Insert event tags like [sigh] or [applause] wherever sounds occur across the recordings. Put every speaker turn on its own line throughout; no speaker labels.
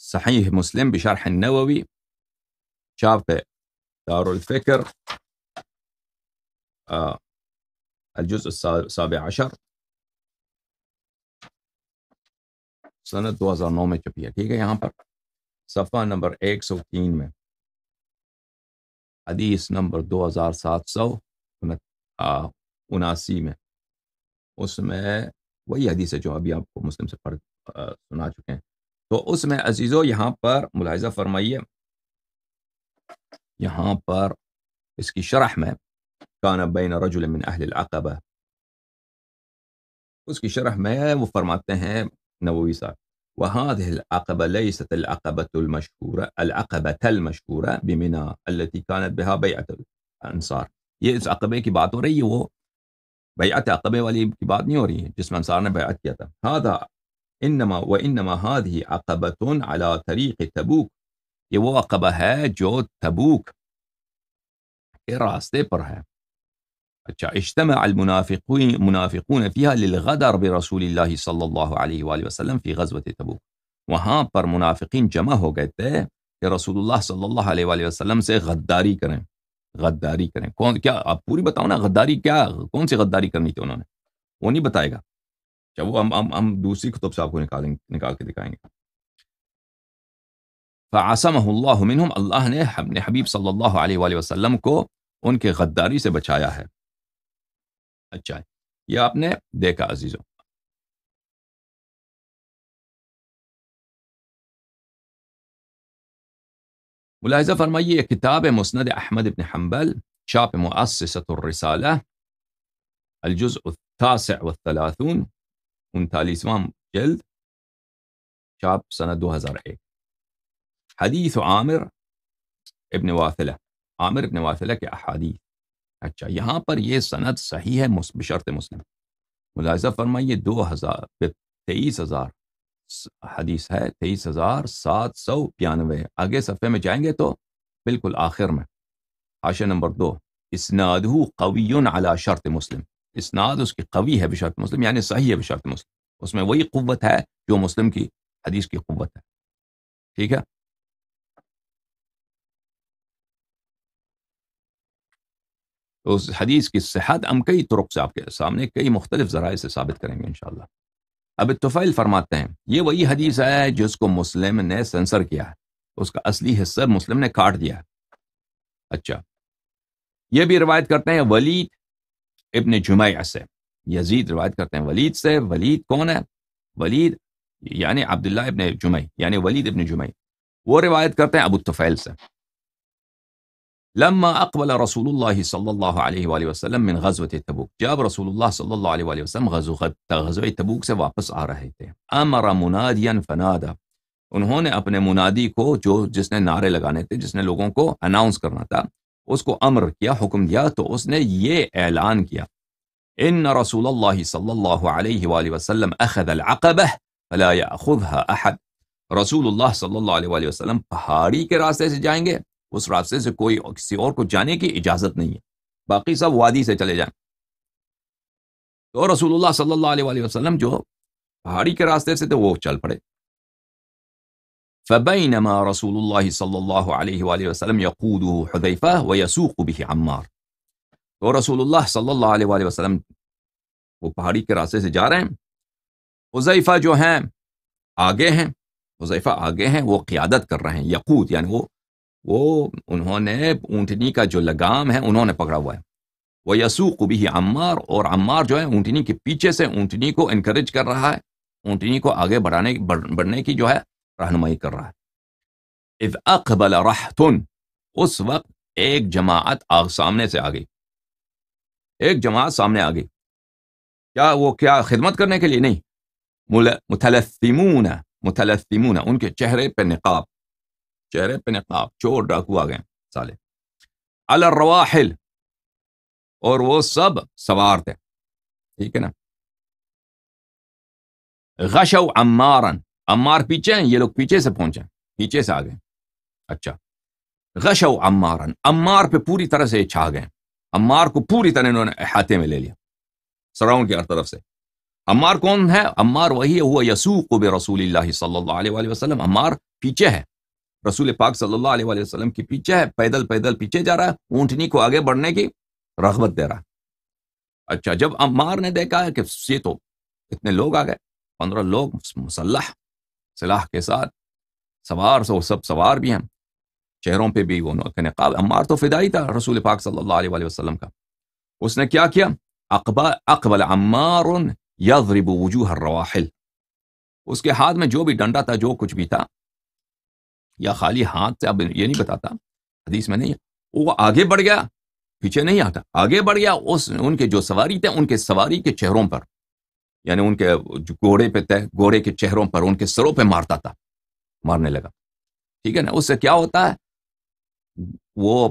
صحيح مسلم بشرح النووي
شافئ دار الفكر آه، الجزء السابع عشر سنة 2009 میں چپی ہے ٹھیک ہے یہاں پر صفحہ نمبر 103 میں حدیث نمبر 2779 میں اس میں وہی حدیث ہے جو ابھی آپ کو مسلم سے پڑھ سنا چکے ہیں تو اس میں عزیزو یہاں پر ملاحظہ فرمائیے یہاں پر اس کی شرح میں کان بین رجل من اہل العقبہ اس کی شرح میں وہ فرماتے ہیں نووی صاحب وهذه العقبة ليست العقبة الْمَشْكُورَةَ العقبة الْمَشْكُورَةَ بمنى التي كانت بها بيعة الأنصار یہ اس عقبے کی بات ہو رہی ہے وہ بیعت عقبے والی کی بات نہیں ہو رہی ہے جس میں انصار نے بیعت کیا تھا هذا انما نما و ان نما ہی اقبۃ اللہ تریق یہ وہ عقبہ ہے جو تبوک کے راستے پر ہے اچھا اجتمع اشتما المنافق منافق عرب رسول اللّہ صلی اللہ علیہ وسلم کی غزب تھے تبوک وہاں پر منافقین جمع ہو گئے تھے کہ رسول اللہ صلی اللہ علیہ وآلہ وسلم سے غداری کریں غداری کریں کون کیا آپ پوری بتاؤ نا غداری کیا کون سی غداری کرنی تھی انہوں نے وہ نہیں بتائے گا کیا وہ ہم ہم ہم دوسری کتب سے آپ کو نکالیں نکال کے دکھائیں گے اللہ اللہ اللہ منہم نے اپنے حبیب صلی علیہ وآلہ وسلم کو ان کے غداری سے بچایا ہے اچھا یہ آپ نے دیکھا عزیزوں ملاحظہ فرمائیے یہ کتاب ہے مسند احمد ابن حنبل مؤسسة الرسالة الجزء التاسع والثلاثون انتالیسواں جلد چاپ سنہ دو ہزار ایک حدیث عامر ابن واثلہ عامر ابن واثلہ کے احادیث اچھا یہاں پر یہ صنعت صحیح ہے بشرط مسلم ملاحظہ فرمائیے دو ہزار تیئیس ہزار حدیث ہے تیئیس ہزار سات سو بانوے آگے صفحے میں جائیں گے تو بالکل آخر میں حاشہ نمبر دو اسنادہ قوی علی شرط مسلم اسناد اس کی قوی ہے بشاط مسلم یعنی صحیح ہے بشاط مسلم اس میں وہی قوت ہے جو مسلم کی حدیث کی قوت ہے ٹھیک ہے اس حدیث کی صحت ہم کئی طرق سے آپ کے سامنے کئی مختلف ذرائع سے ثابت کریں گے انشاءاللہ اب اتفائل فرماتے ہیں یہ وہی حدیث ہے جس کو مسلم نے سینسر کیا ہے اس کا اصلی حصہ مسلم نے کاٹ دیا ہے اچھا یہ بھی روایت کرتے ہیں ولید ابن سے یزید روایت کرتے ہیں ولید سے ولید کون ہے ولید ولید یعنی یعنی عبداللہ ابن یعنی ابن جمعی جمعی وہ روایت کرتے ہیں ابو سے لما اقبل رسول اللہ صلی اللہ علیہ وآلہ وسلم من تبوک جب رسول اللہ صلی اللہ علیہ وآلہ وسلم تبوک سے واپس آ رہے تھے امر منادیا فنادا انہوں نے اپنے منادی کو جو جس نے نعرے لگانے تھے جس نے لوگوں کو اناؤنس کرنا تھا اس کو امر کیا حکم دیا تو اس نے یہ اعلان کیا ان رسول اللہ صلی اللہ علیہ وآلہ وسلم اخذ العقبہ فلا احد رسول اللہ صلی اللہ علیہ وآلہ وسلم پہاڑی کے راستے سے جائیں گے اس راستے سے کوئی کسی اور کو جانے کی اجازت نہیں ہے باقی سب وادی سے چلے جائیں تو رسول اللہ صلی اللہ علیہ وآلہ وسلم جو پہاڑی کے راستے سے تھے وہ چل پڑے فبينما رسول الله صلى الله عليه وآله وسلم يقوده حذيفة ويسوق به عمار تو رسول اللہ صلی اللہ علیہ وسلم وہ پہاڑی کے راستے سے جا رہے ہیں حضیفہ جو ہیں آگے ہیں حضیفہ آگے ہیں وہ قیادت کر رہے ہیں یقوت یعنی وہ وہ انہوں نے اونٹنی کا جو لگام ہے انہوں نے پکڑا ہوا ہے وہ یسوق بھی عمار اور عمار جو ہے اونٹنی کے پیچھے سے اونٹنی کو انکریج کر رہا ہے اونٹنی کو آگے بڑھانے بڑھنے کی جو ہے رہنمائی کر رہا ہے اذ اقبل رحتن اس وقت ایک جماعت سامنے سے آ گئی ایک جماعت سامنے آ گئی کیا وہ کیا خدمت کرنے کے لیے نہیں ان کے چہرے پہ نقاب چہرے پہ نقاب چور ڈاکو آ گئے ڈاکے الرواحل اور وہ سب سوار تھے ٹھیک ہے نا غشو عمارن امار پیچھے ہیں یہ لوگ پیچھے سے پہنچے ہیں پیچھے سے آ گئے اچھا غش وہ امار پہ پوری طرح سے چھا گئے ہیں امار کو پوری طرح انہوں نے احاطے میں لے لیا سراؤنڈ کی ہر طرف سے امار کون ہے امار وہی ہے بے رسول اللہ صلی اللہ علیہ وآلہ وسلم امار پیچھے ہے رسول پاک صلی اللہ علیہ وآلہ وسلم کے پیچھے ہے پیدل پیدل پیچھے جا رہا ہے اونٹنی کو آگے بڑھنے کی رغبت دے رہا ہے اچھا جب عمار نے دیکھا ہے کہ یہ تو اتنے لوگ آ گئے پندرہ لوگ مسلح سلاح کے ساتھ سوار سو سب سوار بھی ہیں چہروں پہ بھی وہ نقاب عمار تو فدائی تھا رسول پاک صلی اللہ علیہ وسلم کا اس نے کیا کیا عمار یضرب عمار الرواحل اس کے ہاتھ میں جو بھی ڈنڈا تھا جو کچھ بھی تھا یا خالی ہاتھ سے اب یہ نہیں بتاتا حدیث میں نہیں وہ آگے بڑھ گیا پیچھے نہیں آتا آگے بڑھ گیا اس ان کے جو سواری تھے ان کے سواری کے چہروں پر یعنی ان کے گھوڑے پہ تہ گھوڑے کے چہروں پر ان کے سروں پہ مارتا تھا مارنے لگا ٹھیک ہے نا اس سے کیا ہوتا ہے وہ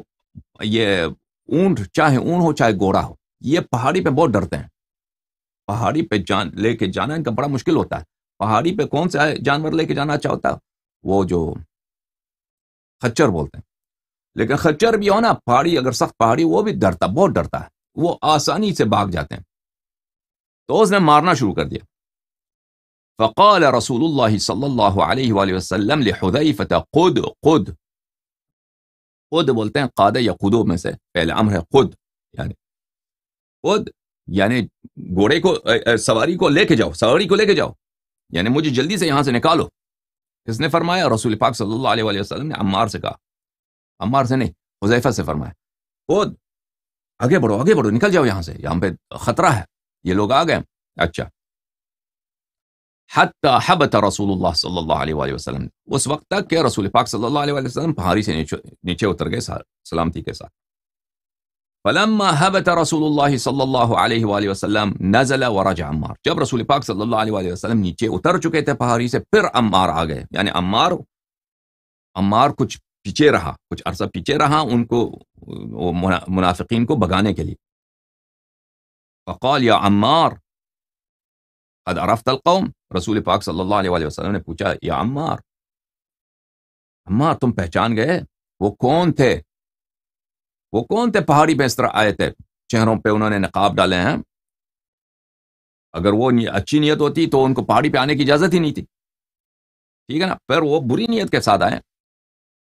یہ اونٹ چاہے اونٹ ہو چاہے گھوڑا ہو یہ پہاڑی پہ بہت ڈرتے ہیں پہاڑی پہ جان لے کے جانا ان کا بڑا مشکل ہوتا ہے پہاڑی پہ کون سا جانور لے کے جانا چاہتا وہ جو خچر بولتے ہیں لیکن خچر بھی ہو نا پہاڑی اگر سخت پہاڑی وہ بھی ڈرتا بہت ڈرتا ہے وہ آسانی سے بھاگ جاتے ہیں تو اس نے مارنا شروع کر دیا فقال رسول اللہ صلی اللہ علیہ وآلہ وسلم فتح قد قد قد بولتے ہیں قادہ یا قدو میں سے پہلے خود یعنی خود یعنی گھوڑے کو سواری کو لے کے جاؤ سواری کو لے کے جاؤ یعنی مجھے جلدی سے یہاں سے نکالو کس نے فرمایا رسول پاک صلی اللہ علیہ وآلہ وسلم نے عمار سے کہا عمار سے نہیں حذیفہ سے فرمایا خود آگے بڑھو آگے بڑھو نکل جاؤ یہاں سے یہاں پہ خطرہ ہے یہ لوگ آ گئے اچھا حبت رسول اللہ صلی اللہ علیہ وآلہ وسلم اس وقت تک کہ رسول پاک صلی اللہ علیہ وآلہ وسلم پہاڑی سے نیچے اتر گئے سلامتی کے ساتھ فلما حبت رسول اللہ صلی اللہ علیہ وآلہ وسلم نزل ورج عمار جب رسول پاک صلی اللہ علیہ وآلہ وسلم نیچے اتر چکے تھے پہاڑی سے پھر عمار آ گئے یعنی عمار عمار کچھ پیچھے رہا کچھ عرصہ پیچھے رہا ان کو منافقین کو بگانے کے لیے فقال یا عمار قد عرفت القوم رسول پاک صلی اللہ علیہ وسلم نے پوچھا یا عمار عمار تم پہچان گئے وہ کون تھے وہ کون تھے پہاڑی پہ اس طرح آئے تھے چہروں پہ انہوں نے نقاب ڈالے ہیں اگر وہ اچھی نیت ہوتی تو ان کو پہاڑی پہ آنے کی اجازت ہی نہیں تھی ٹھیک ہے نا پھر وہ بری نیت کے ساتھ آئے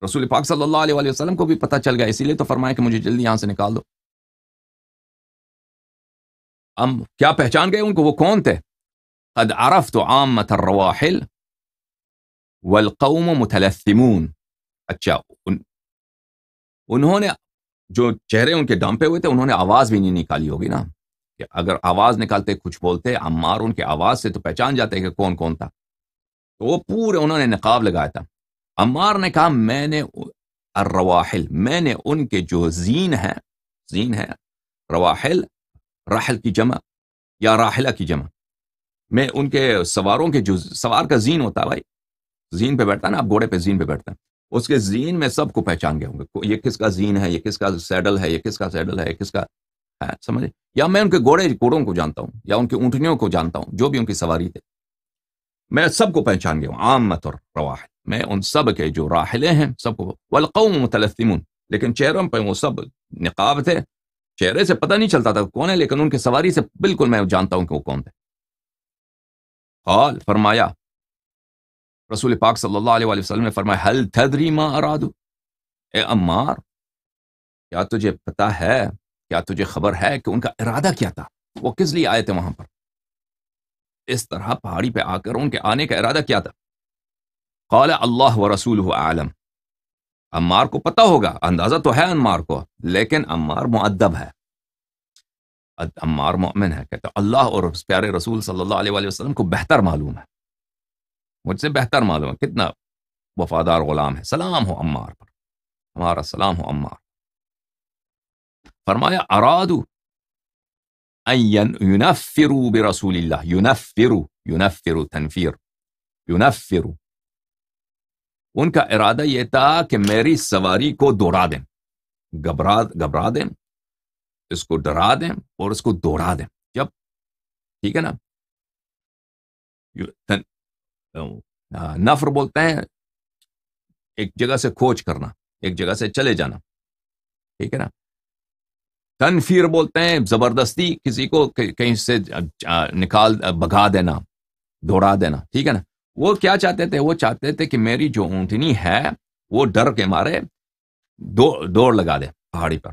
رسول پاک صلی اللہ علیہ وسلم کو بھی پتہ چل گیا اسی لیے تو فرمایا کہ مجھے جلدی یہاں سے نکال دو ہم کیا پہچان گئے ان کو وہ کون تھے قد اچھا ان انہوں نے جو چہرے ان کے ڈانپے ہوئے تھے انہوں نے آواز بھی نہیں نکالی ہوگی نا کہ اگر آواز نکالتے کچھ بولتے عمار ان کے آواز سے تو پہچان جاتے کہ کون کون تھا تو وہ پورے انہوں نے نقاب لگایا تھا عمار نے کہا میں نے میں نے ان کے جو زین ہیں زین ہے رواحل راحل کی جمع یا راحلہ کی جمع میں ان کے سواروں کے جو سوار کا زین ہوتا ہے بھائی زین پہ بیٹھتا نا آپ گھوڑے پہ زین پہ بیٹھتے ہیں اس کے زین میں سب کو پہچان گیا ہوں گے یہ کس کا زین ہے یہ کس کا سیڈل ہے یہ کس کا سیڈل ہے یہ کس کا سمجھے یا میں ان کے گھوڑے گھوڑوں کو جانتا ہوں یا ان کی اونٹنیوں کو جانتا ہوں جو بھی ان کی سواری تھے میں سب کو پہچان گیا ہوں عام طور رواحل میں ان سب کے جو راحلے ہیں سب کو ولقوم و لیکن چہروں پہ وہ سب نقاب تھے چہرے سے پتہ نہیں چلتا تھا کون ہے لیکن ان کے سواری سے بالکل میں جانتا ہوں کہ وہ کون تھے قال فرمایا رسول پاک صلی اللہ علیہ وسلم نے فرمایا حل تدری ما ارادو اے کیا تجھے پتا ہے کیا تجھے خبر ہے کہ ان کا ارادہ کیا تھا وہ کس لیے آئے تھے وہاں پر اس طرح پہاڑی پہ آ کر ان کے آنے کا ارادہ کیا تھا قال اللہ و رسول عالم امار کو پتہ ہوگا اندازہ تو ہے انمار کو لیکن عمار معدب ہے عمار معمن ہے کہتے اللہ اور پیارے رسول صلی اللہ علیہ وآلہ وسلم کو بہتر معلوم ہے مجھ سے بہتر معلوم ہے کتنا وفادار غلام ہے سلام ہو عمار پر ہمارا سلام ہو عمار فرمایا ارادو برسول اللہ یونا فرو تنفیر فرو ان کا ارادہ یہ تھا کہ میری سواری کو دوڑا دیں گھبرا گھبرا دیں اس کو ڈرا دیں اور اس کو دوڑا دیں جب ٹھیک ہے نا ہاں، نفر بولتے ہیں ایک جگہ سے کھوج کرنا ایک جگہ سے چلے جانا ٹھیک ہے نا تنفیر بولتے ہیں زبردستی کسی کو کہیں سے نکال بگا دینا دوڑا دینا ٹھیک ہے نا وہ کیا چاہتے تھے وہ چاہتے تھے کہ میری جو اونٹنی ہے وہ ڈر کے مارے دوڑ لگا دے پہاڑی پر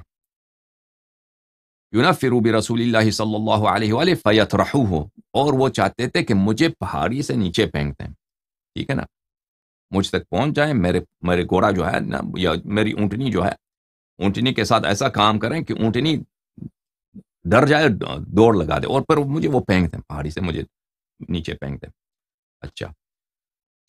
یونفرو نہ رسول اللہ صلی اللہ علیہ وآلہ فیت رحو ہو اور وہ چاہتے تھے کہ مجھے پہاڑی سے نیچے پھینک دیں ٹھیک ہے نا مجھ تک پہنچ جائیں میرے میرے گھوڑا جو ہے نا یا میری اونٹنی جو ہے اونٹنی کے ساتھ ایسا کام کریں کہ اونٹنی ڈر جائے دوڑ لگا دے اور پھر مجھے وہ پھینک دیں پہاڑی سے مجھے نیچے پھینک دیں اچھا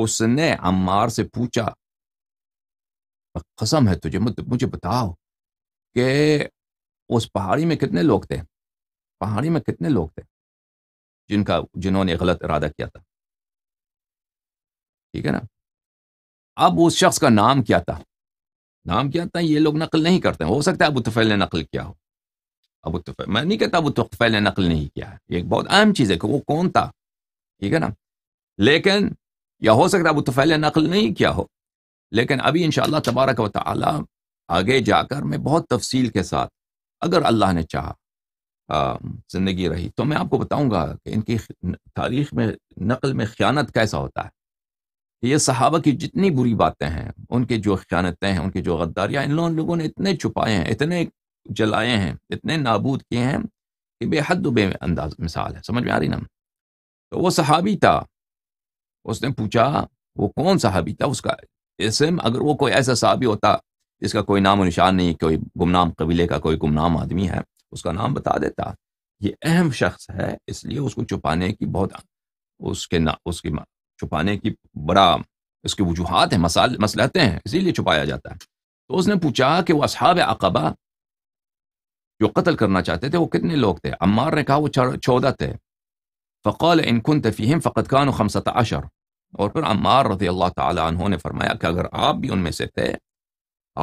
اس نے امار سے پوچھا قسم ہے تجھے مجھے بتاؤ کہ اس پہاڑی میں کتنے لوگ تھے پہاڑی میں کتنے لوگ تھے جن کا جنہوں نے غلط ارادہ کیا تھا ٹھیک ہے نا اب اس شخص کا نام کیا تھا نام کیا تھا یہ لوگ نقل نہیں کرتے ہو سکتا ہے ابو تفیل نے نقل کیا ہو ابو تفیل میں نہیں کہتا ابو تفیل نے نقل نہیں کیا یہ ایک بہت اہم چیز ہے کہ وہ کون تھا ٹھیک ہے نا لیکن یا ہو سکتا ہے اب نے نقل نہیں کیا ہو لیکن ابھی انشاءاللہ تبارک و تعالی آگے جا کر میں بہت تفصیل کے ساتھ اگر اللہ نے چاہا زندگی رہی تو میں آپ کو بتاؤں گا کہ ان کی تاریخ میں نقل میں خیانت کیسا ہوتا ہے یہ صحابہ کی جتنی بری باتیں ہیں ان کے جو خیانتیں ہیں ان کی جو غداریاں ان لوگوں لوگوں نے اتنے چھپائے ہیں اتنے جلائے ہیں اتنے نابود کیے ہیں کہ بے حد و بے انداز مثال ہے سمجھ میں آ رہی نا تو وہ صحابی تھا اس نے پوچھا وہ کون صحابی تھا اس کا اسم اگر وہ کوئی ایسا صحابی ہوتا جس کا کوئی نام و نشان نہیں کوئی گمنام قبیلے کا کوئی گمنام آدمی ہے اس کا نام بتا دیتا یہ اہم شخص ہے اس لیے اس کو چھپانے کی بہت اس کے نا اس کی چھپانے کی بڑا اس کی وجوہات ہیں مسال مسلحتیں ہیں اسی لیے چھپایا جاتا ہے تو اس نے پوچھا کہ وہ اصحاب عقبہ جو قتل کرنا چاہتے تھے وہ کتنے لوگ تھے عمار نے کہا وہ چودہ تھے فقال انقن كنت فيهم فقد كانوا سط عشر اور پھر عمار رضی اللہ تعالیٰ عنہ نے فرمایا کہ اگر آپ بھی ان میں سے تھے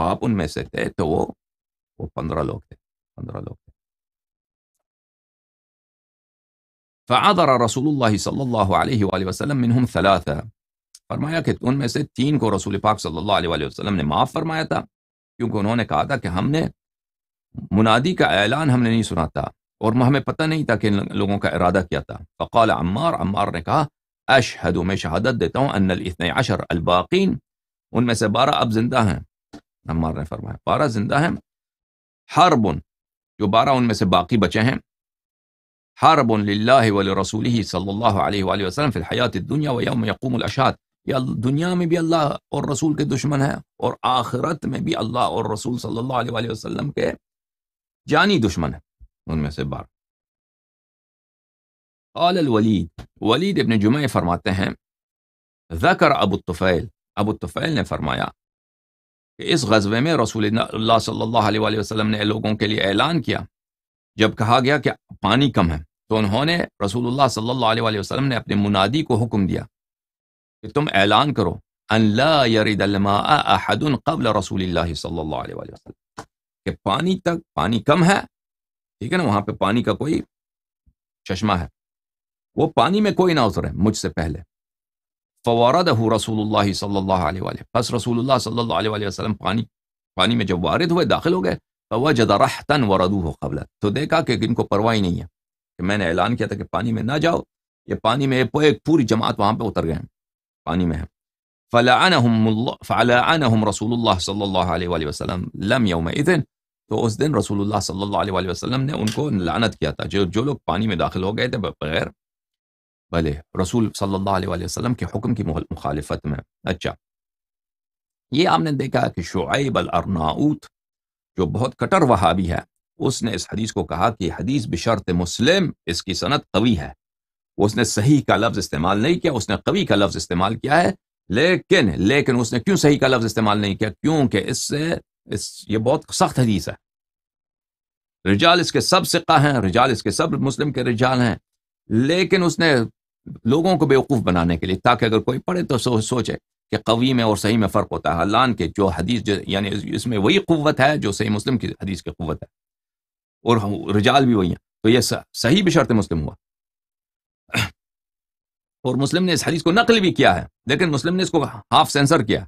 آپ ان میں سے تھے تو وہ وہ پندرہ لوگ تھے پندرہ لوگ تھے فعذر رسول اللہ صلی اللہ علیہ وآلہ وسلم منہم ثلاثہ فرمایا کہ ان میں سے تین کو رسول پاک صلی اللہ علیہ وآلہ وسلم نے معاف فرمایا تھا کیونکہ انہوں نے کہا تھا کہ ہم نے منادی کا اعلان ہم نے نہیں سنا تھا اور ہمیں پتہ نہیں تھا کہ ان لوگوں کا ارادہ کیا تھا فقال عمار عمار نے کہا اشہد میں شہادت دیتا ہوں ان الاثنی عشر الباقین ان میں سے بارہ اب زندہ ہیں عمار نے فرمایا بارہ زندہ ہیں حرب جو بارہ ان میں سے باقی بچے ہیں حرب للہ ولرسولہ صلی اللہ علیہ و رسول صلی اللّہ علیہ وسلم یقوم دنیات یہ دنیا میں بھی اللہ اور رسول کے دشمن ہے اور آخرت میں بھی اللہ اور رسول صلی اللہ علیہ وآلہ وسلم کے جانی دشمن ہیں ان میں سے قال الولید ولید ابن جمعے فرماتے ہیں ذکر ابو الطفیل ابو الطفیل نے فرمایا کہ اس غزبے میں رسول اللہ اللہ صلی علیہ وآلہ وسلم نے لوگوں کے لیے اعلان کیا جب کہا گیا کہ پانی کم ہے تو انہوں نے رسول اللہ صلی اللہ علیہ وآلہ وسلم نے اپنے منادی کو حکم دیا کہ تم اعلان کرو ان لا يرد الماء احد قبل رسول اللہ اللہ صلی علیہ وآلہ وسلم کہ پانی تک پانی کم ہے ٹھیک ہے نا وہاں پہ پانی کا کوئی چشمہ ہے وہ پانی میں کوئی نہ اترے مجھ سے پہلے فوارد ہُو رسول صلی اللہ علیہ وآلہ رسول اللہ صلی اللہ علیہ وآلہ وسلم پانی پانی میں جب وارد ہوئے داخل ہو گئے فوجد رحتن وردو ہو قبل تو دیکھا کہ ان کو پرواہ ہی نہیں ہے کہ میں نے اعلان کیا تھا کہ پانی میں نہ جاؤ یہ پانی میں ایک پوری جماعت وہاں پہ اتر گئے ہیں پانی میں ہے رسول اللہ صلی اللہ علیہ وآلہ وسلم لم یوم تو اس دن رسول اللہ صلی اللہ علیہ وسلم نے ان کو لعنت کیا تھا جو جو لوگ پانی میں داخل ہو گئے تھے بغیر بھلے رسول صلی اللہ علیہ وسلم کے حکم کی مخالفت میں اچھا یہ آپ نے دیکھا کہ شعیب الارناؤت جو بہت کٹر وہابی ہے اس نے اس حدیث کو کہا کہ حدیث بشرت مسلم اس کی صنعت قوی ہے اس نے صحیح کا لفظ استعمال نہیں کیا اس نے قوی کا لفظ استعمال کیا ہے لیکن لیکن اس نے کیوں صحیح کا لفظ استعمال نہیں کیا کیونکہ اس سے اس یہ بہت سخت حدیث ہے رجال اس کے سب سکہ ہیں رجال اس کے سب مسلم کے رجال ہیں لیکن اس نے لوگوں کو بیوقوف بنانے کے لیے تاکہ اگر کوئی پڑھے تو سو سوچے کہ قوی میں اور صحیح میں فرق ہوتا ہے حالان کے جو حدیث جو یعنی اس میں وہی قوت ہے جو صحیح مسلم کی حدیث کی قوت ہے اور رجال بھی وہی ہیں تو یہ صحیح بشرط مسلم ہوا اور مسلم نے اس حدیث کو نقل بھی کیا ہے لیکن مسلم نے اس کو ہاف سینسر کیا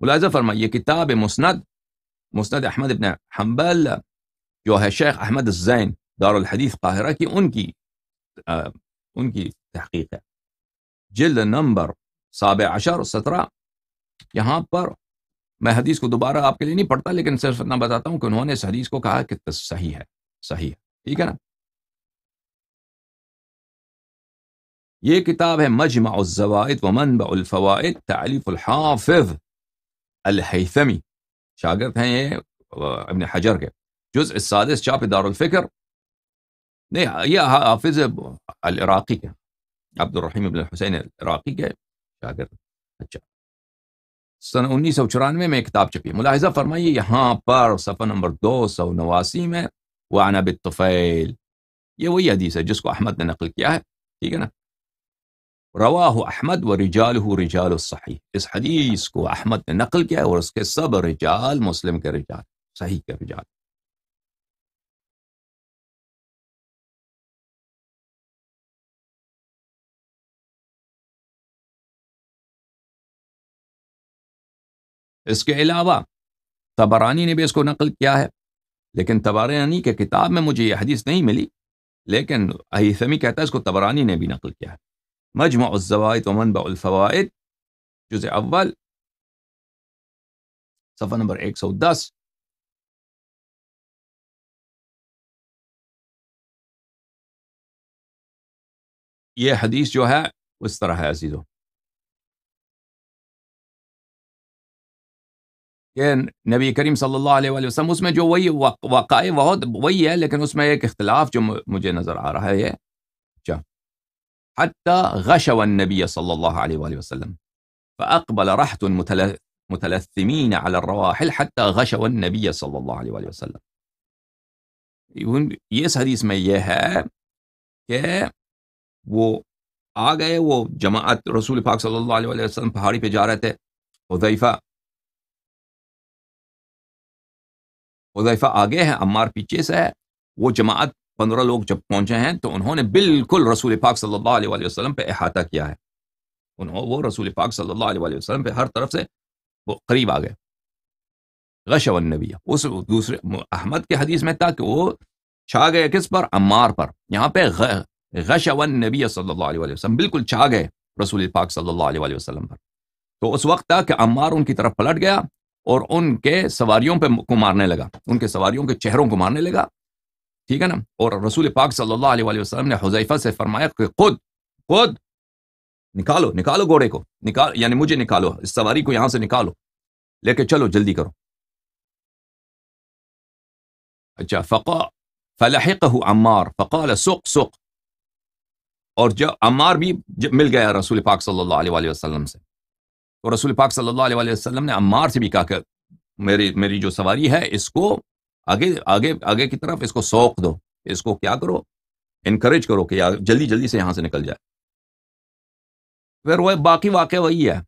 ملازم فرما یہ کتاب مسند مسند احمد ابن حنبل جو ہے شیخ احمد الزین دار الحدیث قاہرہ کی ان کی ان کی تحقیق ہے جلد نمبر سابع عشر سترہ یہاں پر میں حدیث کو دوبارہ آپ کے لیے نہیں پڑھتا لیکن صرف اتنا بتاتا ہوں کہ انہوں نے اس حدیث کو کہا کہ صحیح ہے صحیح ہے ٹھیک ہے نا یہ کتاب ہے مجمع الزوائد و منبع الفوائد تعلیف الحافظ الحیثمی شاگرد ہیں یہ ابن حجر کے جزء السادس چاپ دار الفکر نہیں یہ حافظ العراقی کے عبد الرحیم ابن حسین العراقی کے شاگرد اچھا سن انیس سو چورانوے میں ایک کتاب چھپی ملاحظہ فرمائیے یہاں پر صفحہ نمبر دو سو نواسی میں وانہ بفیل یہ وہی حدیث ہے جس کو احمد نے نقل کیا ہے ٹھیک ہے نا رواہ احمد و رجالح رجال الصحیح اس حدیث کو احمد نے نقل کیا اور اس کے سب رجال مسلم کے رجال صحیح کے رجال
اس کے علاوہ
تبرانی نے بھی اس کو نقل کیا ہے لیکن تبرانی کے کتاب میں مجھے یہ حدیث نہیں ملی لیکن کہتا ہے اس کو تبرانی نے بھی نقل کیا ہے مجمع الزوائد ومنبع الفوائد جزء أول
صفحة نمبر إكس وداس يا حديث جوها واستراح يا
سيدو كان نبي كريم صلى الله عليه وآله وسلم اسمه جو وقائي وهو ويا لكن اسمه هيك اختلاف جو مجي نظر على هي حتى غشوا النبي صلى الله عليه وآله وسلم فأقبل رحت متلثمين على الرواحل حتى غشوا النبي صلى الله عليه وآله وسلم يقول يس حديث مياها ك و آگئے و جماعة رسول پاک صلى الله عليه وآله وسلم پہاڑی في جارته رہے تھے حذیفہ حذیفہ آگے ہیں عمار پیچھے سے ہے وہ پندرہ لوگ جب پہنچے ہیں تو انہوں نے بالکل رسول پاک صلی اللہ علیہ وآلہ وسلم پہ احاطہ کیا ہے انہوں وہ رسول پاک صلی اللہ علیہ وآلہ وسلم پہ ہر طرف سے وہ قریب آ گئے غش و نبی اس دوسرے احمد کے حدیث میں تھا کہ وہ چھا گئے کس پر عمار پر یہاں پہ غش و نبی صلی اللہ علیہ وآلہ وسلم بالکل چھا گئے رسول پاک صلی اللہ علیہ وآلہ وسلم پر تو اس وقت تھا کہ عمار ان کی طرف پلٹ گیا اور ان کے سواریوں پہ کو مارنے لگا ان کے سواریوں کے چہروں کو مارنے لگا ٹھیک ہے نا اور رسول پاک صلی اللہ علیہ وآلہ وسلم نے حذیفہ سے فرمایا کہ خود خود نکالو نکالو گھوڑے کو نکال یعنی مجھے نکالو اس سواری کو یہاں سے نکالو لے کے چلو جلدی کرو اچھا فقا فلاح عمار فقال سق سق اور جب عمار بھی جب مل گیا رسول پاک صلی اللہ علیہ وآلہ وسلم سے تو رسول پاک صلی اللہ علیہ وآلہ وسلم نے عمار سے بھی کہا کہ میری میری جو سواری ہے اس کو آگے آگے آگے کی طرف اس کو سوق دو اس کو کیا کرو انکریج کرو کہ جلدی جلدی سے یہاں سے نکل جائے پھر وہ باقی واقعہ وہی ہے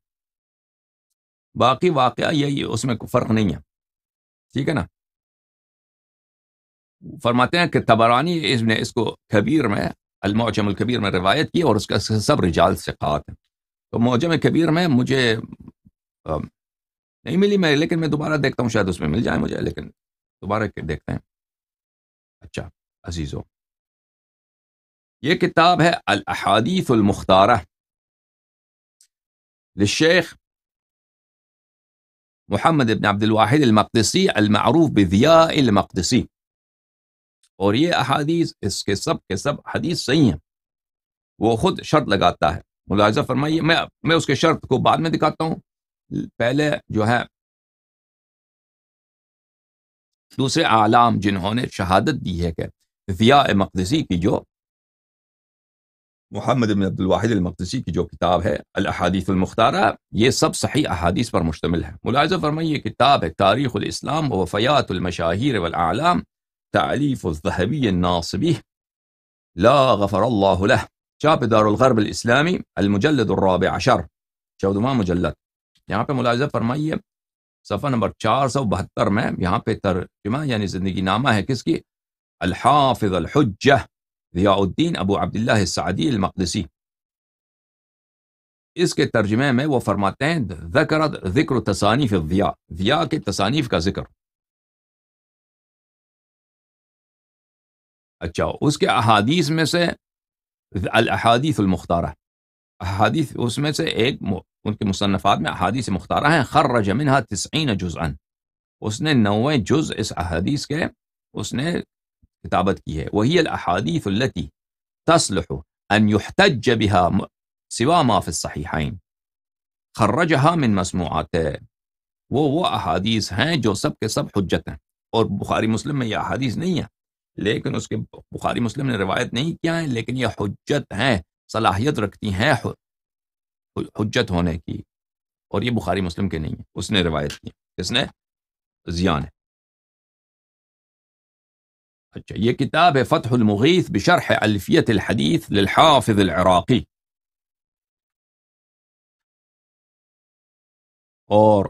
باقی واقعہ یہی ہے اس میں فرق نہیں ہے ٹھیک ہے نا فرماتے ہیں کہ تبرانی اس نے اس کو کبیر میں الموجم الکبیر میں روایت کی اور اس کا سب رجال سے خوات ہیں تو موجم کبیر میں مجھے نہیں ملی میں لیکن میں دوبارہ دیکھتا ہوں شاید اس میں مل جائے مجھے لیکن دوبارہ دیکھتے ہیں اچھا عزیزو یہ کتاب ہے الحادیث المختارہ للشیخ محمد ابن عبد الواحد المقدسی المعروف بضیاء المقدسی اور یہ احادیث اس کے سب کے سب حدیث صحیح ہیں وہ خود شرط لگاتا ہے ملاحظہ فرمائیے میں میں اس کے شرط کو بعد میں دکھاتا ہوں پہلے جو ہے دوسرے عالم جنہوں نے شہادت دی ہے کہ ضیاء مقدسی کی جو محمد بن عبد الواحد المقدسی کی جو کتاب ہے الحادیف المختارہ یہ سب صحیح احادیث پر مشتمل ہے ملاحظہ ملازم یہ کتاب ہے تاریخ الاسلام و فیاۃۃ المشاہر والام تاریف الظہبی ناسبی لاغف اللہ چاپ دار الغرب الاسلامی المجلد الرابع عشر چودما مجلد یہاں پہ ملاحظہ فرمائیے صفحہ نمبر چار سو بہتر میں یہاں پہ ترجمہ یعنی زندگی نامہ ہے کس کی الحافظ الحجہ ضیاء الدین ابو عبداللہ سعدی المقدسی اس کے ترجمے میں وہ فرماتے ہیں ذکرت ذکر تصانیف ضیاء ضیاء کے تصانیف کا ذکر اچھا اس کے احادیث میں سے الاحادیث المختارہ احادیث اس میں سے ایک ان کے مصنفات میں احادیث مختارہ ہیں خرج منہا تسعین جز اس نے نوے جز اس احادیث کے اس نے کتابت کی ہے وہی الاحادیث التي تصلح ان يحتج بها سوا ما في الصحيحين خرجها من مسموعات وہ وہ احادیث ہیں جو سب کے سب حجت ہیں اور بخاری مسلم میں یہ احادیث نہیں ہے لیکن اس کے بخاری مسلم نے روایت نہیں کیا ہے لیکن یہ حجت ہیں صلاحیت رکھتی ہیں حجت ہونے کی اور یہ بخاری مسلم کے نہیں ہے اس نے روایت کی کس نے زیان ہے اچھا یہ کتاب ہے فتح
المغیث بشرح الفیت الحدیث للحافظ العراقی
اور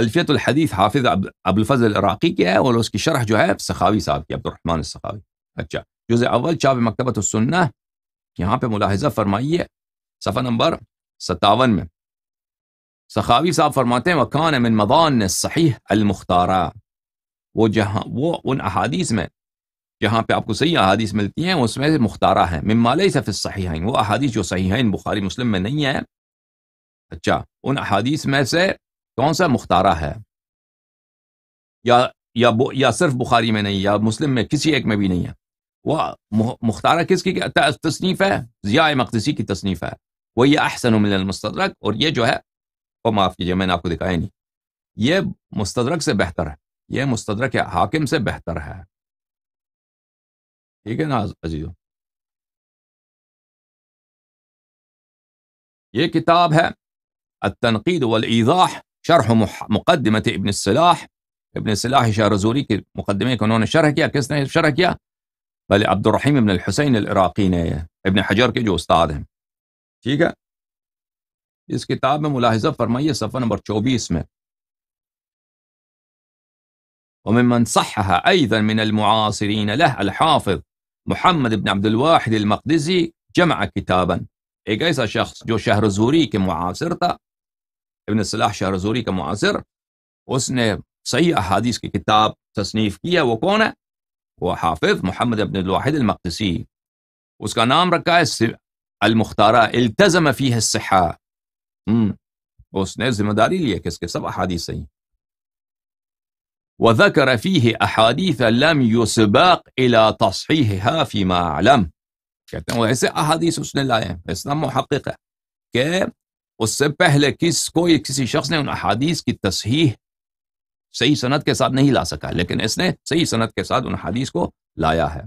الفیت الحدیث حافظ ابوالفض الراقی کی ہے اور اس کی شرح جو ہے سخاوی صاحب کی عبد عبدالرحمن السخاوی اچھا جز اول چاپ مکتبۃ السنہ یہاں پہ ملاحظہ فرمائیے صفحہ نمبر ستاون میں سخاوی صاحب فرماتے ہیں وکان من وقان صحیح المختار وہ جہاں وہ ان احادیث میں جہاں پہ آپ کو صحیح احادیث ملتی ہیں اس میں مختارہ ہیں ہے مالی ہیں وہ احادیث جو صحیح ہیں ان بخاری مسلم میں نہیں ہیں اچھا ان احادیث میں سے کون سا مختارہ ہے یا یا, یا صرف بخاری میں نہیں یا مسلم میں کسی ایک میں بھی نہیں ہے ومختارة كيسكي تصنيفها زياء مقدسي كي تصنيفها وهي أحسن من المستدرك وهي جوها وما في جمعنا أكو دقائني يه مستدرك سے بہتر ہے یہ مستدرك حاکم سے بہتر ہے
ٹھیک ہے نا عزیزو
یہ کتاب ہے التنقید والعیضاح شرح مقدمة ابن السلاح ابن السلاح شارزوری کی مقدمة کو انہوں نے شرح کیا کس نے شرح کیا بل عبد الرحيم من الحسين العراقي نية ابن حجر كجو استاذهم ٹھیک ہے اس کتاب میں ملاحظہ فرمائیے صفحہ نمبر چوبیس میں وممن صحها ايضا من المعاصرين له الحافظ محمد بن عبد الواحد المقدسي جمع كتابا ایک إيه ایسا شخص جو شهر زوری کے معاصر تھا ابن السلاح شهر زوری کا معاصر اس نے صحیح احادیث کی کتاب تصنیف کیا وہ کون ہے وحافظ محمد بن الواحد المقدسي وسكانام ركا المختارة التزم فيها الصحة وسنة زمداري ليه كسك سبع حديثي وذكر فيه أحاديث لم يسبق إلى تصحيحها فيما أعلم وهذه أحاديث سنة لا يعني. إسلام محققة كي وسبح لكيس كوي كسي شخص نون نعم أحاديث كي تصحيح صحیح صنعت کے ساتھ نہیں لا سکا لیکن اس نے صحیح صنعت کے ساتھ ان حدیث کو لایا ہے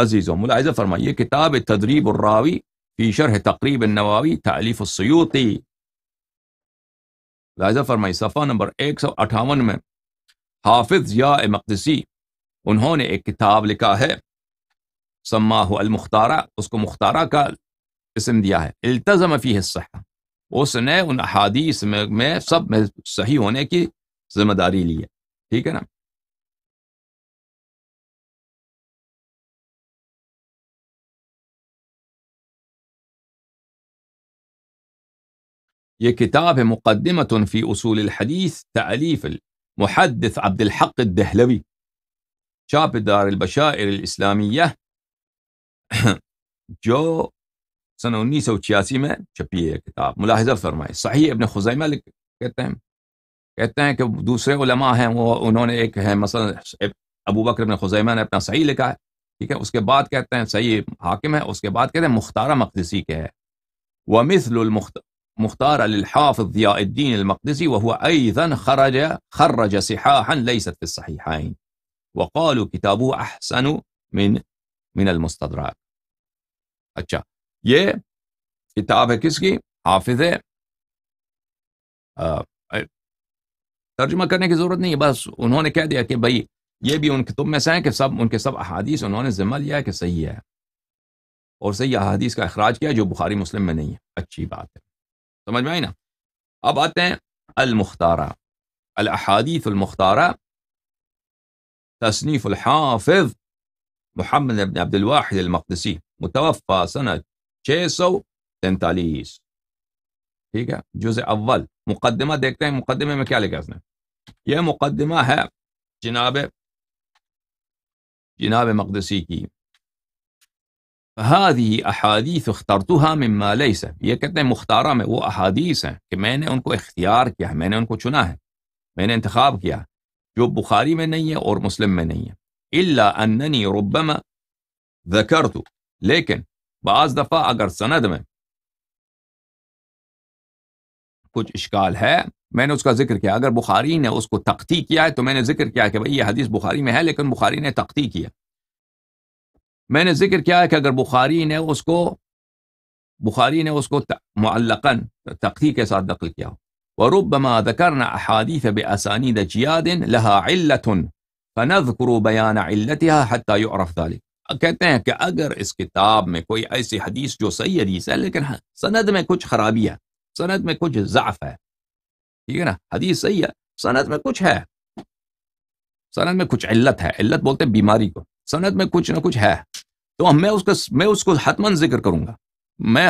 عزیز و ملاحظہ فرمائیے کتاب تدریب الراوی فی شرح تقریب النواوی تعلیف السیوتی ملاحظہ فرمائیے صفحہ نمبر ایک سو اٹھاون میں حافظ یا مقدسی انہوں نے ایک کتاب لکھا ہے سماہ المختارہ اس کو مختارہ کا اسم دیا ہے التزم فی حصہ اس نے ان احادیث میں سب میں صحیح ہونے کی जिम्मेदारी ली है ठीक है ना یہ کتاب ہے مقدمت فی اصول الحدیث تعلیف المحدث عبد الحق الدہلوی چاپ دار البشائر الاسلامیہ [clears throat] جو سن انیس سو چھیاسی میں چھپی ہے کتاب ملاحظہ فرمائے صحیح ابن خزیمہ کہتے ہیں کہتے ہیں کہ دوسرے علماء ہیں وہ انہوں نے ایک ہے مثلا ابو بکر بن خزیمہ نے اپنا صحیح لکھا ہے ٹھیک ہے اس کے بعد کہتے ہیں صحیح حاکم ہے اس کے بعد کہتے ہیں مختارہ مقدسی کے ہے ومثل المختار للحافظ ضیاء الدین المقدسی وهو ایضا خرج خرج صحاحا ليست في الصحيحين وقالوا كتابه احسن من من المستدرك اچھا یہ کتاب ہے کس کی حافظ آه. ترجمہ کرنے کی ضرورت نہیں ہے بس انہوں نے کہہ دیا کہ بھائی یہ بھی ان کے تم میں سے ہیں کہ سب ان کے سب احادیث انہوں نے ذمہ لیا ہے کہ صحیح ہے اور صحیح احادیث کا اخراج کیا جو بخاری مسلم میں نہیں ہے اچھی بات ہے سمجھ میں آئی نا اب آتے ہیں المختارہ الحادیف المختارہ تصنیف الحافظ محمد ابن عبد الواحد المقدسی متوفا صن چھ سو تینتالیس ٹھیک ہے جز اول مقدمہ دیکھتے ہیں مقدمے میں کیا لکھا اس نے یہ مقدمہ ہے جناب جناب مقدسی کی احادی احادیث اخترتها مما ليس یہ کہتے ہیں مختارہ میں وہ احادیث ہیں کہ میں نے ان کو اختیار کیا ہے میں نے ان کو چنا ہے میں نے انتخاب کیا جو بخاری میں نہیں ہے اور مسلم میں نہیں ہے الا اننی ربما ذکرت لیکن بعض دفعہ اگر سند میں کچھ اشکال ہے میں نے اس اس اس اس اس کا ذکر ذکر ذکر کیا کیا کیا کیا کیا کیا اگر اگر اگر بخاری بخاری بخاری بخاری بخاری نے نے نے نے نے نے کو کو کو تختی تختی تختی ہے ہے ہے ہے تو میں میں میں میں میں کہ کہ کہ بھائی یہ حدیث حدیث حدیث لیکن لیکن کے ساتھ نقل وربما لها علتها حتی يعرف ذلك کہتے ہیں کتاب کوئی ایسی جو صحیح سند کچھ خرابی ہے سنت میں کچھ ضعف ہے ٹھیک ہے نا حدیث صحیح ہے سنعت میں کچھ ہے سنت میں کچھ علت ہے علت بولتے ہیں بیماری کو سنعت میں کچھ نہ کچھ ہے تو میں اس کا میں اس کو حتمند میں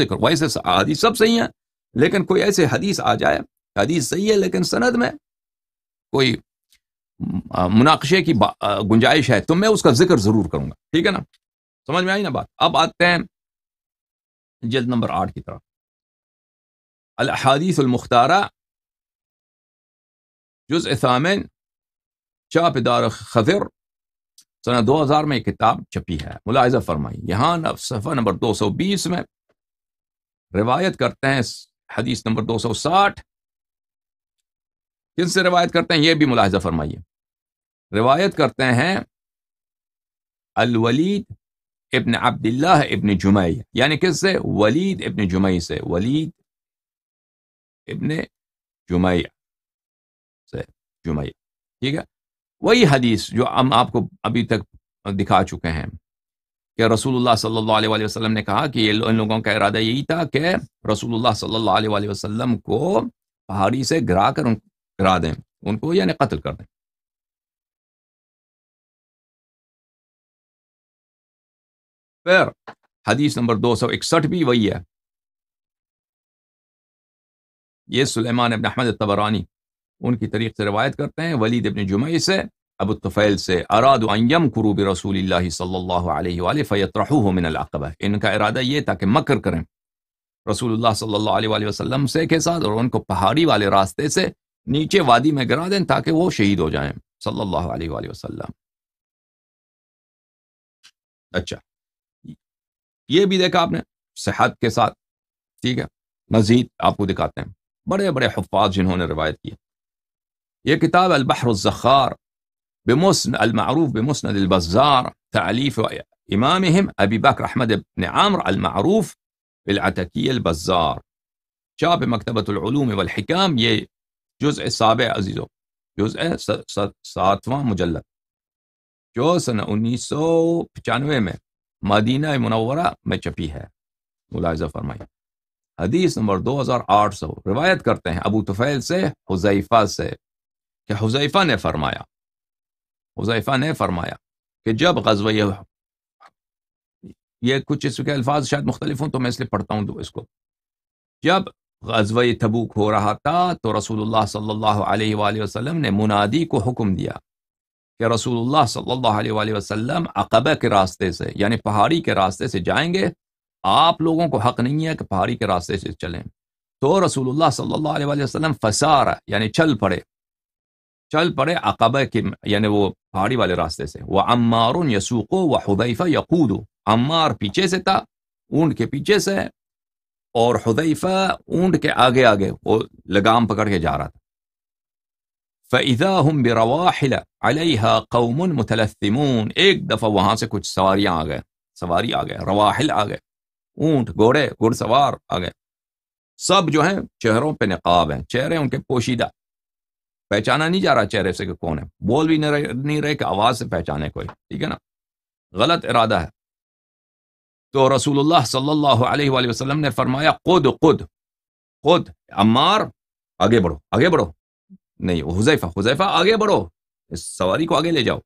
ذکر ویسے حدیث سب صحیح ہیں لیکن کوئی ایسے حدیث آ جائے حدیث صحیح ہے لیکن سند میں کوئی مناقشے کی گنجائش ہے تو میں اس کا ذکر ضرور کروں گا ٹھیک ہے نا سمجھ میں آئی نا بات اب آتے ہیں جلد نمبر آٹھ کی طرف الحادیث المختارہ جز اثامن چاپ دار خضر سنہ دو ہزار میں کتاب چھپی ہے ملاحظہ فرمائی یہاں صفحہ نمبر دو سو بیس میں روایت کرتے ہیں حدیث نمبر دو سو ساٹھ کن سے روایت کرتے ہیں یہ بھی ملاحظہ فرمائیے روایت کرتے ہیں الولید ابن عبداللہ ابن جمعی یعنی کس سے ولید ابن جمعی سے ولید ابن جمع جمع ٹھیک ہے وہی حدیث جو ہم آپ کو ابھی تک دکھا چکے ہیں کہ رسول اللہ صلی اللہ علیہ وسلم نے کہا کہ ان لوگوں کا ارادہ یہی تھا کہ رسول اللہ صلی اللہ علیہ وسلم کو پہاڑی سے گرا کر گرا دیں ان کو یعنی قتل کر دیں
پھر حدیث نمبر دو سو اکسٹھ بھی وہی ہے
یہ سلیمان ابن احمد تبرانی ان کی طریق سے روایت کرتے ہیں ولید ابن جمعی سے ابو الطفیل سے اراد قروب رسول اللہ صلی اللہ علیہ وآلہ فیت من العقبہ ان کا ارادہ یہ تھا کہ مکر کریں رسول اللہ صلی اللہ علیہ وآلہ وسلم سے کے ساتھ اور ان کو پہاڑی والے راستے سے نیچے وادی میں گرا دیں تاکہ وہ شہید ہو جائیں صلی اللہ علیہ وآلہ وسلم اچھا یہ بھی دیکھا آپ نے صحت کے ساتھ ٹھیک ہے مزید آپ کو دکھاتے ہیں بڑے بڑے حفاظ جنہوں نے روایت کیے یہ کتاب البحر الزخار بمسن المعروف بمسند البزار تعلیف امامهم ابی بکر احمد بن عامر المعروف بالعتکی البزار چاپ مکتبۃ العلوم والحکام یہ جزء سابع عزیز جزء جز ساتواں مجل جو سن انیس سو پچانوے میں مدینہ منورہ میں چپی ہے ملاحظہ فرمایا حدیث نمبر دو ہزار آٹھ سو روایت کرتے ہیں ابو طفیل سے حضیفہ سے کہ حضیفہ نے فرمایا حضیفہ نے فرمایا کہ جب غزوہ یہ کچھ اس کے الفاظ شاید مختلف ہوں تو میں اس لیے پڑھتا ہوں دو اس کو جب غزوہ تبوک ہو رہا تھا تو رسول اللہ صلی اللہ علیہ وآلہ وسلم نے منادی کو حکم دیا کہ رسول اللہ صلی اللہ علیہ وآلہ وسلم عقبہ کے راستے سے یعنی پہاڑی کے راستے سے جائیں گے آپ لوگوں کو حق نہیں ہے کہ پہاڑی کے راستے سے چلیں تو رسول اللہ صلی اللہ علیہ وسلم فسار یعنی چل پڑے چل پڑے عقبہ کے یعنی وہ پہاڑی والے راستے سے وہ عمار یسوخو و حدیفہ یقود عمار پیچھے سے تھا اونٹ کے پیچھے سے اور حدیفہ اونٹ کے آگے آگے وہ لگام پکڑ کے جا رہا تھا فضا علیہ ایک دفعہ وہاں سے کچھ سواریاں آ گئے سواری آ گئے روایل آ گئے اونٹ گھوڑے گھڑ سوار آگے سب جو ہیں چہروں پہ نقاب ہیں چہرے ان کے پوشیدہ پہچانا نہیں جا رہا چہرے سے کہ کون ہے بول بھی نہیں رہے کہ آواز سے پہچانے کوئی ٹھیک ہے نا غلط ارادہ ہے تو رسول اللہ صلی اللہ علیہ وآلہ وسلم نے فرمایا خود خود خود امار آگے بڑھو آگے بڑھو نہیں حذیفہ حذیفہ آگے بڑھو اس سواری کو آگے لے جاؤ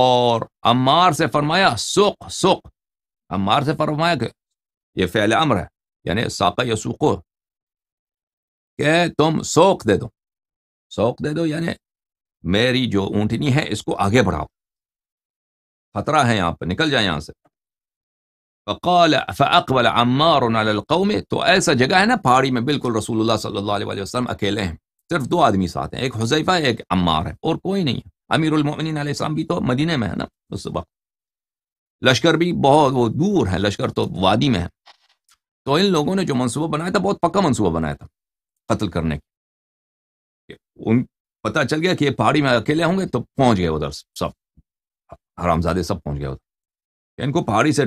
اور امار سے فرمایا سوق سکھ عمار سے فرمایا کہ یہ فعل امر ہے یعنی فی المر کہ تم سوکھ دے دو دے دو یعنی میری جو اونٹنی ہے اس کو آگے بڑھاؤ خطرہ ہے یہاں یہاں پہ نکل جائیں سے فقال فاقبل عمار علی القوم تو ایسا جگہ ہے نا پہاڑی میں بالکل رسول اللہ صلی اللہ علیہ وسلم اکیلے ہیں صرف دو آدمی ساتھ ہیں ایک حذیف ایک عمار ہے اور کوئی نہیں ہے امیر المؤمنین علیہ السلام بھی تو مدینہ میں ہے نا اس وقت لشکر بھی بہت وہ دور ہے لشکر تو وادی میں ہے تو ان لوگوں نے جو منصوبہ بنایا تھا بہت پکا منصوبہ بنایا تھا قتل کرنے کا ان پتہ چل گیا کہ یہ پہاڑی میں اکیلے ہوں گے تو پہنچ گئے ادھر سب حرام زادے سب پہنچ گئے ادھر ان کو پہاڑی سے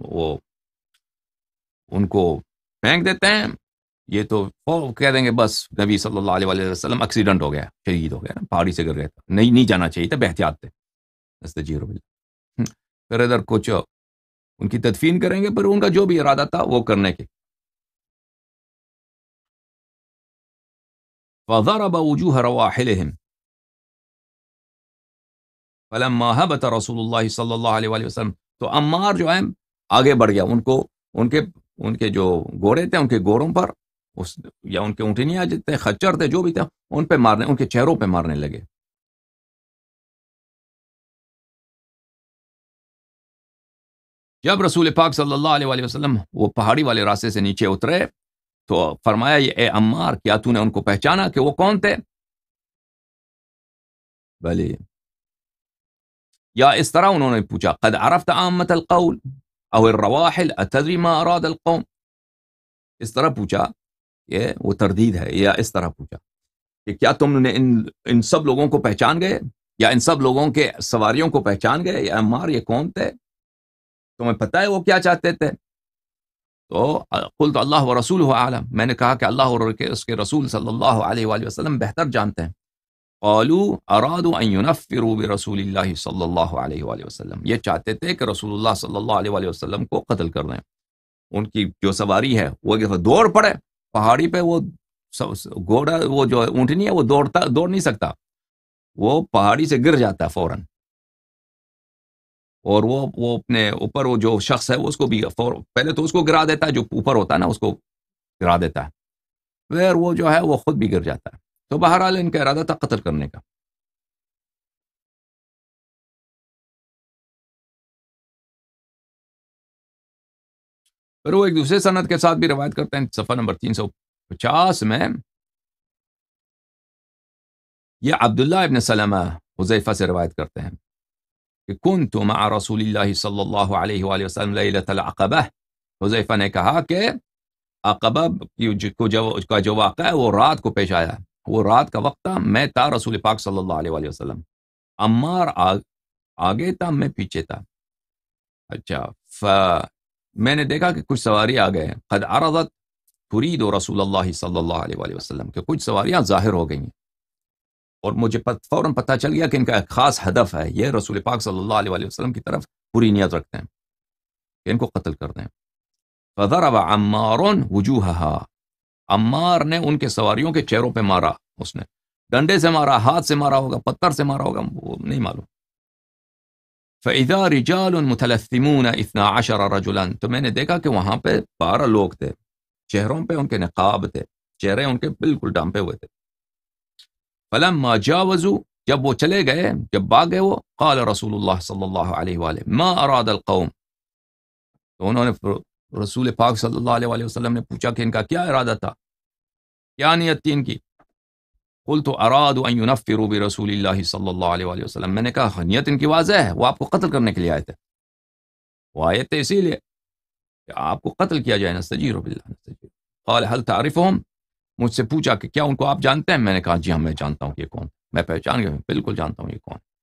وہ ان کو پھینک دیتے ہیں یہ تو کہہ دیں گے بس نبی صلی اللہ علیہ وسلم ایکسیڈنٹ ہو گیا شہید ہو گیا نا پہاڑی سے گئے تھا نہیں نہیں جانا چاہیے تھا بحتیات تھے جی رو کوچو ان کی تدفین کریں گے پھر ان کا جو بھی ارادہ
تھا وہ کرنے کے
فلما محبت رسول اللہ صلی اللہ علیہ وآلہ وسلم تو عمار جو ہے آگے بڑھ گیا ان کو ان کے ان کے جو گورے تھے ان کے گوروں پر یا ان کے اونٹینیاں خچر تھے جو بھی تھے ان پہ مارنے ان کے چہروں پہ مارنے لگے جب رسول پاک صلی اللہ علیہ وسلم وہ پہاڑی والے راستے سے نیچے اترے تو فرمایا یہ اے عمار کیا تو نے ان کو پہچانا کہ وہ کون تھے یا اس طرح انہوں نے پوچھا قد عرفت عامت القول او الرواحل اتدری ما اراد القوم اس طرح پوچھا یہ وہ تردید ہے یا اس طرح پوچھا کہ کیا تم نے ان ان سب لوگوں کو پہچان گئے یا ان سب لوگوں کے سواریوں کو پہچان گئے یا عمار یہ کون تھے تمہیں پتہ ہے وہ کیا چاہتے تھے تو تو اللہ و رسول ہو عالم میں نے کہا کہ اللہ اور اس کے رسول صلی اللہ علیہ وآلہ وسلم بہتر جانتے ہیں اولو اراد برسول اللہ صلی اللہ علیہ وآلہ وسلم یہ چاہتے تھے کہ رسول اللہ صلی اللہ علیہ وآلہ وسلم کو قتل کر لیں ان کی جو سواری ہے وہ دوڑ پڑے پہاڑی پہ وہ گھوڑا وہ جو اونٹنی ہے وہ دوڑتا دوڑ نہیں سکتا وہ پہاڑی سے گر جاتا ہے فوراً اور وہ وہ اپنے اوپر وہ جو شخص ہے وہ اس کو بھی پہلے تو اس کو گرا دیتا ہے جو اوپر ہوتا ہے نا اس کو گرا دیتا ہے پھر وہ جو ہے وہ خود بھی گر جاتا ہے تو بہرحال ان کا ارادہ تھا قتل کرنے کا پھر وہ ایک دوسرے صنعت کے ساتھ بھی روایت کرتے ہیں صفحہ نمبر تین سو پچاس میں یہ عبداللہ ابن سلمہ حذیفہ سے روایت کرتے ہیں کہ مع رسول اللہ صلی اللہ علیہ وآلہ وسلم لیلت العقبہ حضیفہ نے کہا کہ عقبہ کو جو کا جو واقعہ ہے وہ رات کو پیش آیا وہ رات کا وقت تھا میں تھا رسول پاک صلی اللہ علیہ وآلہ وسلم امار آگے تھا میں پیچھے تھا اچھا ف میں نے دیکھا کہ کچھ سواری آ گئے ہیں خد آرالت فرید و رسول اللہ صلی اللہ علیہ وآلہ وسلم کہ کچھ سواریاں ظاہر ہو گئی ہیں اور مجھے فوراً پتہ چل گیا کہ ان کا ایک خاص ہدف ہے یہ رسول پاک صلی اللہ علیہ وسلم کی طرف پوری نیت رکھتے ہیں کہ ان کو قتل کرتے ہیں وجوہا عمار نے ان کے سواریوں کے چہروں پہ مارا اس نے ڈنڈے سے مارا ہاتھ سے مارا ہوگا پتھر سے مارا ہوگا وہ نہیں معلوم فیضا عشر عشار تو میں نے دیکھا کہ وہاں پہ بارہ لوگ تھے چہروں پہ ان کے نقاب تھے چہرے ان کے بالکل ڈانپے ہوئے تھے فلم ما جا جب وہ چلے گئے جب باغ گئے وہ قال رسول اللہ صلی اللہ علیہ وآلہ ما اراد القوم تو انہوں نے رسول پاک صلی اللہ علیہ وآلہ وسلم نے پوچھا کہ ان کا کیا ارادہ تھا کیا نیت تھی ان کی کل تو اراد ان ينفروا برسول اللہ صلی اللہ علیہ وآلہ وسلم میں نے کہا ہاں، نیت ان کی واضح ہے وہ آپ کو قتل کرنے کے لیے آئے تھے وہ آئے تھے اسی لیے کہ آپ کو قتل کیا جائے نستجیر باللہ نستجیر قال خال حل تاریف مجھ سے پوچھا کہ کیا ان کو آپ جانتے ہیں میں نے کہا جی ہاں میں جانتا ہوں یہ کون میں پہچان گیا بالکل جانتا ہوں یہ کون